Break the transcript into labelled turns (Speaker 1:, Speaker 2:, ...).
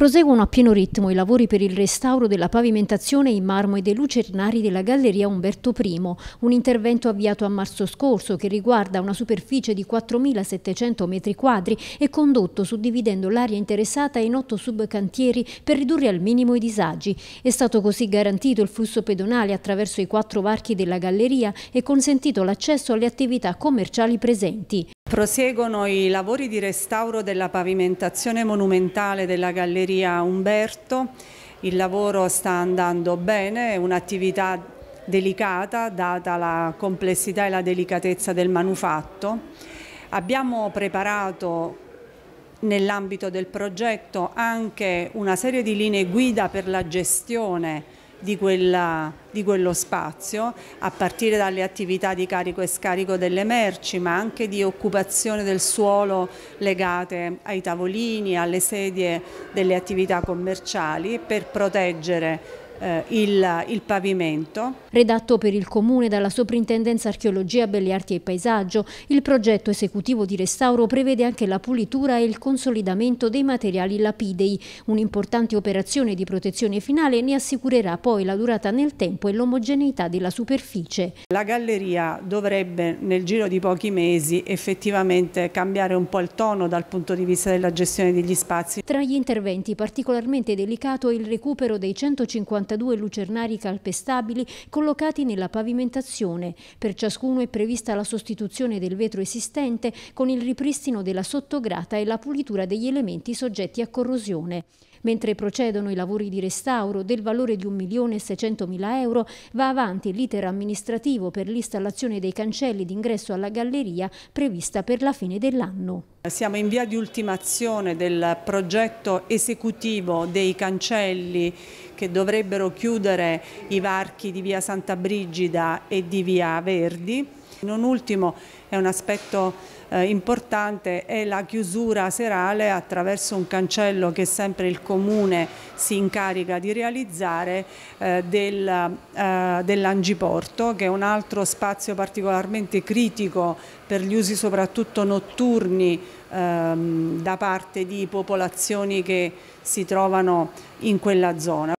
Speaker 1: proseguono a pieno ritmo i lavori per il restauro della pavimentazione in marmo e dei lucernari della Galleria Umberto I, un intervento avviato a marzo scorso che riguarda una superficie di 4.700 m2 e condotto suddividendo l'area interessata in otto subcantieri per ridurre al minimo i disagi. È stato così garantito il flusso pedonale attraverso i quattro varchi della galleria e consentito l'accesso alle attività commerciali presenti.
Speaker 2: Proseguono i lavori di restauro della pavimentazione monumentale della Galleria Umberto. Il lavoro sta andando bene, è un'attività delicata data la complessità e la delicatezza del manufatto. Abbiamo preparato nell'ambito del progetto anche una serie di linee guida per la gestione di, quella, di, quello spazio, a partire dalle attività di carico e scarico delle merci, ma anche di occupazione del suolo legate ai tavolini, alle sedie delle attività commerciali per proteggere eh, il, il,
Speaker 1: pavimento. Redatto per il Comune dalla Soprintendenza Archeologia, Belle Arti e Paesaggio, il progetto esecutivo di restauro prevede anche la pulitura e il consolidamento dei materiali lapidei. Un'importante operazione di protezione finale ne assicurerà poi la durata nel tempo e l'omogeneità della superficie.
Speaker 2: La galleria dovrebbe nel giro di pochi mesi effettivamente cambiare un po' il tono dal punto di vista della gestione degli spazi. Tra gli
Speaker 1: interventi particolarmente delicato è il recupero dei 150 42 lucernari calpestabili collocati nella pavimentazione. Per ciascuno è prevista la sostituzione del vetro esistente con il ripristino della sottograta e la pulitura degli elementi soggetti a corrosione. Mentre procedono i lavori di restauro del valore di 1.600.000 euro, va avanti l'iter amministrativo per l'installazione dei cancelli d'ingresso alla galleria prevista per la fine dell'anno.
Speaker 2: Siamo in via di ultimazione del progetto esecutivo dei cancelli che dovrebbero chiudere i varchi di via Santa Brigida e di via Verdi non ultimo è un aspetto eh, importante è la chiusura serale attraverso un cancello che sempre il Comune si incarica di realizzare eh, del, eh, dell'Angiporto che è un altro spazio particolarmente critico per gli usi soprattutto notturni ehm, da parte di popolazioni che si trovano in quella zona.